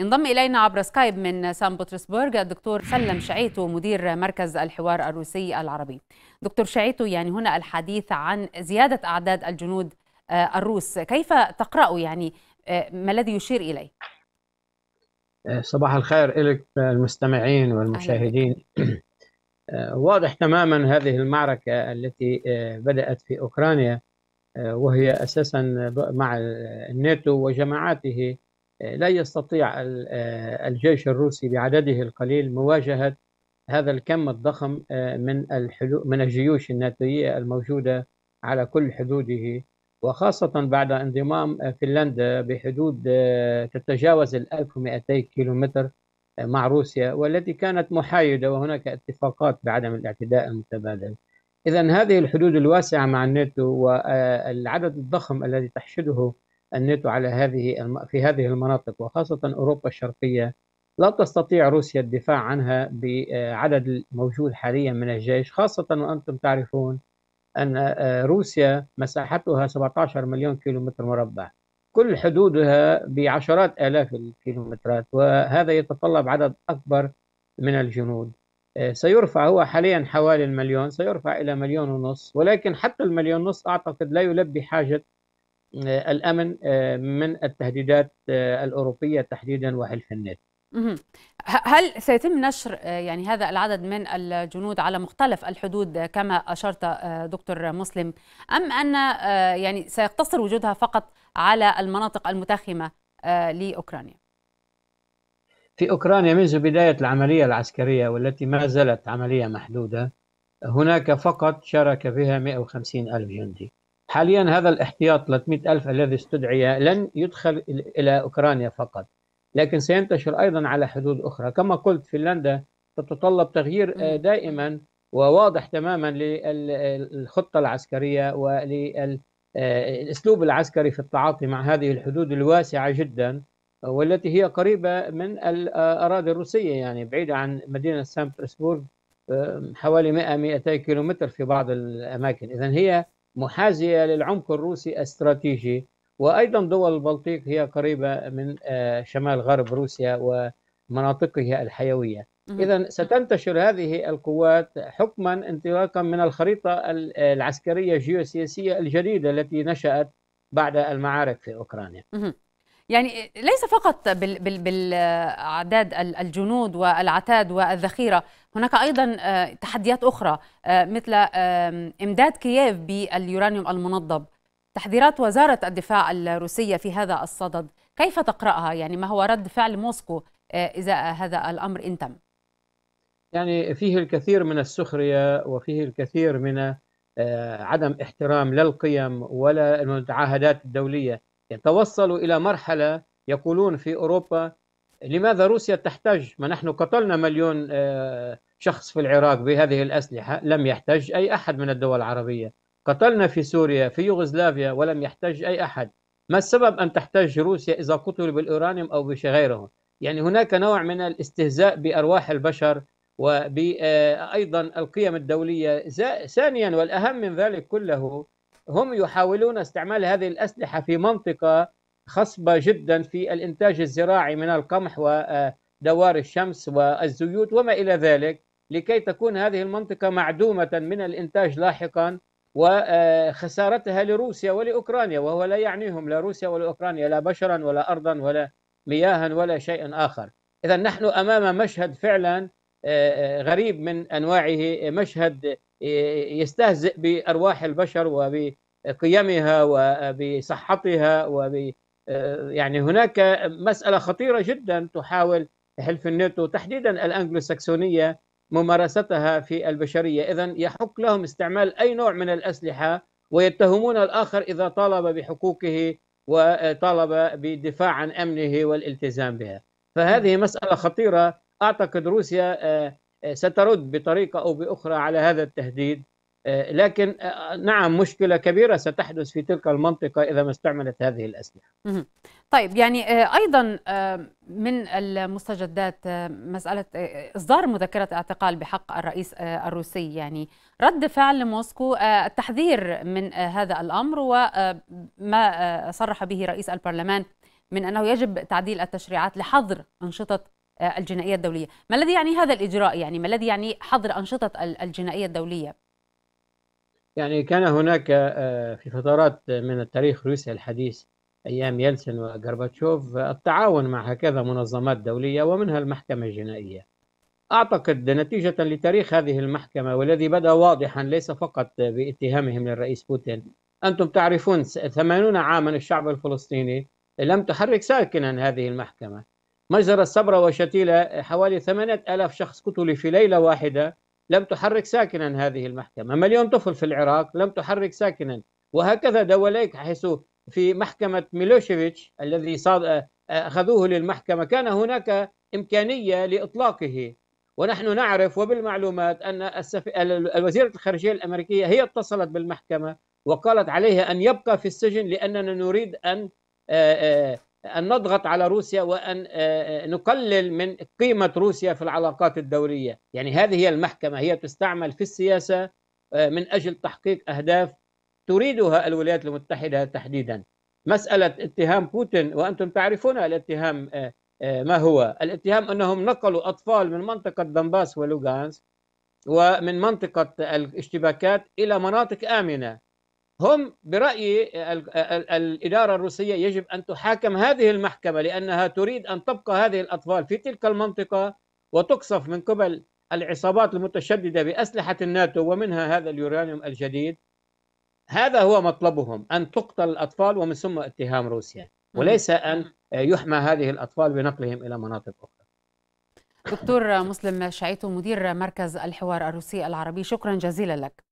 ينضم إلينا عبر سكايب من سان بطرسبرغ الدكتور سلم شعيتو مدير مركز الحوار الروسي العربي دكتور شعيتو يعني هنا الحديث عن زيادة أعداد الجنود آه، الروس كيف تقرأ يعني آه، ما الذي يشير إليه؟ آه، صباح الخير لك المستمعين والمشاهدين واضح تماما هذه المعركة التي بدأت في أوكرانيا وهي أساسا مع الناتو وجماعاته لا يستطيع آه، الجيش الروسي بعدده القليل مواجهة هذا الكم الضخم آه، من الحلو من الجيوش الناتوية الموجودة على كل حدوده وخاصة بعد انضمام آه، فنلندا بحدود تتجاوز ال 1200 كيلومتر مع روسيا والتي كانت محايدة وهناك اتفاقات بعدم الاعتداء المتبادل إذا هذه الحدود الواسعة مع الناتو والعدد الضخم الذي تحشده الناتو على هذه في هذه المناطق وخاصة أوروبا الشرقية لا تستطيع روسيا الدفاع عنها بعدد الموجود حاليا من الجيش خاصة وأنتم تعرفون أن آه، روسيا مساحتها 17 مليون كيلومتر مربع كل حدودها بعشرات آلاف الكيلومترات وهذا يتطلب عدد أكبر من الجنود آه، سيرفع هو حاليا حوالي المليون سيرفع إلى مليون ونص ولكن حتى المليون ونص أعتقد لا يلبي حاجة آه، الامن آه، من التهديدات آه، الاوروبيه تحديدا وحلف الناتو. هل سيتم نشر يعني هذا العدد من الجنود على مختلف الحدود كما اشرت دكتور مسلم ام ان يعني سيقتصر وجودها فقط على المناطق المتاخمه لاوكرانيا؟ في اوكرانيا منذ بدايه العمليه العسكريه والتي ما زالت عمليه محدوده هناك فقط شارك فيها 150 ألف جندي حاليا هذا الاحتياط 300 ألف الذي استدعي لن يدخل إلى أوكرانيا فقط لكن سينتشر أيضا على حدود أخرى كما قلت فنلندا تتطلب تغيير آه، دائما وواضح تماما للخطة العسكرية وللأسلوب آه، العسكري في التعاطي مع هذه الحدود الواسعة جدا والتي هي قريبة من الأراضي الروسية يعني بعيدة عن مدينة سان بطرسبورغ آه، حوالي 100 200 كيلومتر في بعض الأماكن إذا هي محازيه للعمق الروسي استراتيجي وأيضا دول البلطيق هي قريبة من آه، شمال غرب روسيا ومناطقها الحيوية إذا ستنتشر هذه القوات حكما انطلاقا من الخريطة آه، العسكرية الجيوسياسية الجديدة التي نشأت بعد المعارك في أوكرانيا يعني ليس فقط بالأعداد الجنود والعتاد والذخيرة هناك أيضا آه، تحديات أخرى آه، مثل إمداد كييف باليورانيوم المنضب تحذيرات وزارة الدفاع الروسية في هذا الصدد كيف تقرأها يعني ما هو رد فعل موسكو آه، إذا هذا الأمر إن تم يعني فيه الكثير من السخرية وفيه الكثير من عدم احترام لا القيم ولا المتعهدات الدولية توصلوا إلى مرحلة يقولون في أوروبا لماذا روسيا تحتج ما نحن قتلنا مليون آه، شخص في العراق بهذه الأسلحة لم يحتج أي أحد من الدول العربية قتلنا في سوريا في يوغوسلافيا ولم يحتج أي أحد ما السبب أن تحتج روسيا إذا قتلوا بالأورانيوم أو بغيره يعني هناك نوع من الاستهزاء بأرواح البشر وأيضا آه، القيم الدولية ثانيا والأهم من ذلك كله هم يحاولون استعمال هذه الأسلحة في منطقة خصبة جدا في الإنتاج الزراعي من القمح ودوار الشمس والزيوت وما إلى ذلك لكي تكون هذه المنطقة معدومة من الإنتاج لاحقا وخسارتها لروسيا ولأوكرانيا وهو لا يعنيهم لا روسيا ولا أوكرانيا لا بشرا ولا أرضا ولا مياها ولا شيء آخر إذا نحن أمام مشهد فعلا آه، آه، غريب من أنواعه مشهد يستهزئ بارواح البشر وبقيمها وبصحتها وب آه، يعني هناك مساله خطيره جدا تحاول حلف الناتو تحديدا الانجلوساكسونيه ممارستها في البشريه، اذا يحق لهم استعمال اي نوع من الاسلحه ويتهمون الاخر اذا طالب بحقوقه وطالب بالدفاع عن امنه والالتزام بها. فهذه مساله خطيره اعتقد روسيا آه، آه، سترد بطريقة أو بأخرى على هذا التهديد آه، لكن آه، نعم مشكلة كبيرة ستحدث في تلك المنطقة إذا ما استعملت هذه الأسلحة طيب يعني أيضا من المستجدات مسألة إصدار مذكرة اعتقال بحق الرئيس الروسي يعني رد فعل موسكو التحذير من هذا الأمر وما صرح به رئيس البرلمان من أنه يجب تعديل التشريعات لحظر أنشطة آه، الجنائية الدولية ما الذي يعني هذا الإجراء يعني ما الذي يعني حظر أنشطة الجنائية الدولية يعني كان هناك آه، في فترات من التاريخ الروسي الحديث أيام يلسن وغرباتشوف التعاون مع هكذا منظمات دولية ومنها المحكمة الجنائية أعتقد نتيجة لتاريخ هذه المحكمة والذي بدا واضحا ليس فقط باتهامهم للرئيس بوتين أنتم تعرفون 80 عاما الشعب الفلسطيني لم تحرك ساكنا هذه المحكمة مجزرة صبرة وشتيلة حوالي 8000 شخص قتلوا في ليلة واحدة لم تحرك ساكنا هذه المحكمة مليون طفل في العراق لم تحرك ساكنا وهكذا دواليك حيث في محكمة ميلوشيفيتش الذي صاد أخذوه للمحكمة كان هناك إمكانية لإطلاقه ونحن نعرف وبالمعلومات أن السف... الوزيرة الخارجية الأمريكية هي اتصلت بالمحكمة وقالت عليها أن يبقى في السجن لأننا نريد أن أن نضغط على روسيا وأن آه، آه، نقلل من قيمة روسيا في العلاقات الدولية يعني هذه هي المحكمة هي تستعمل في السياسة آه، من أجل تحقيق أهداف تريدها الولايات المتحدة تحديدا مسألة اتهام بوتين وأنتم تعرفون الاتهام ما هو الاتهام أنهم نقلوا أطفال من منطقة دنباس ولوغانس ومن منطقة الاشتباكات إلى مناطق آمنة هم برأيي الإدارة الروسية يجب أن تحاكم هذه المحكمة لأنها تريد أن تبقى هذه الأطفال في تلك المنطقة وتقصف من قبل العصابات المتشددة بأسلحة الناتو ومنها هذا اليورانيوم الجديد هذا هو مطلبهم أن تقتل الأطفال ومن ثم اتهام روسيا وليس أن يحمى هذه الأطفال بنقلهم إلى مناطق أخرى دكتور مسلم شعيتو مدير مركز الحوار الروسي العربي شكرا جزيلا لك